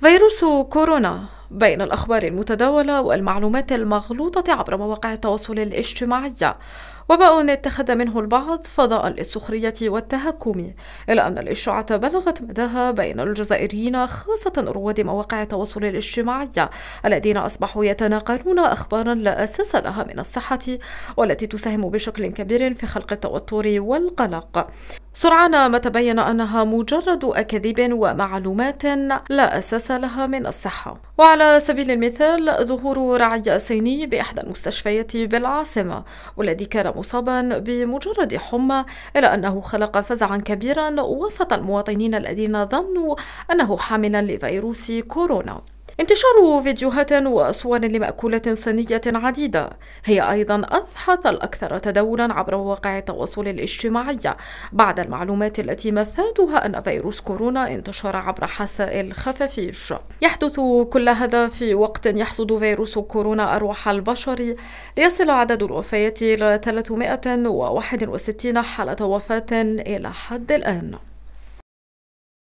فيروس كورونا بين الأخبار المتداولة والمعلومات المغلوطة عبر مواقع التواصل الاجتماعي وباء اتخذ منه البعض فضاء للسخرية والتهكم إلا أن الإشاعة بلغت مداها بين الجزائريين خاصة رواد مواقع التواصل الاجتماعي الذين أصبحوا يتناقلون أخبارا لا أساس لها من الصحة والتي تساهم بشكل كبير في خلق التوتر والقلق سرعان ما تبين أنها مجرد أكاذيب ومعلومات لا أساس لها من الصحة وعلى سبيل المثال ظهور رعي صيني بإحدى المستشفيات بالعاصمة والذي كان مصابا بمجرد حمى إلى أنه خلق فزعا كبيرا وسط المواطنين الذين ظنوا أنه حاملا لفيروس كورونا انتشار فيديوهات وصور لمأكولات صينية عديدة هي أيضا أضحت الأكثر تداولا عبر مواقع التواصل الاجتماعي بعد المعلومات التي مفادها أن فيروس كورونا انتشر عبر حسائل خفافيش يحدث كل هذا في وقت يحصد فيروس كورونا أرواح البشر ليصل عدد الوفيات إلى 361 حالة وفاة إلى حد الآن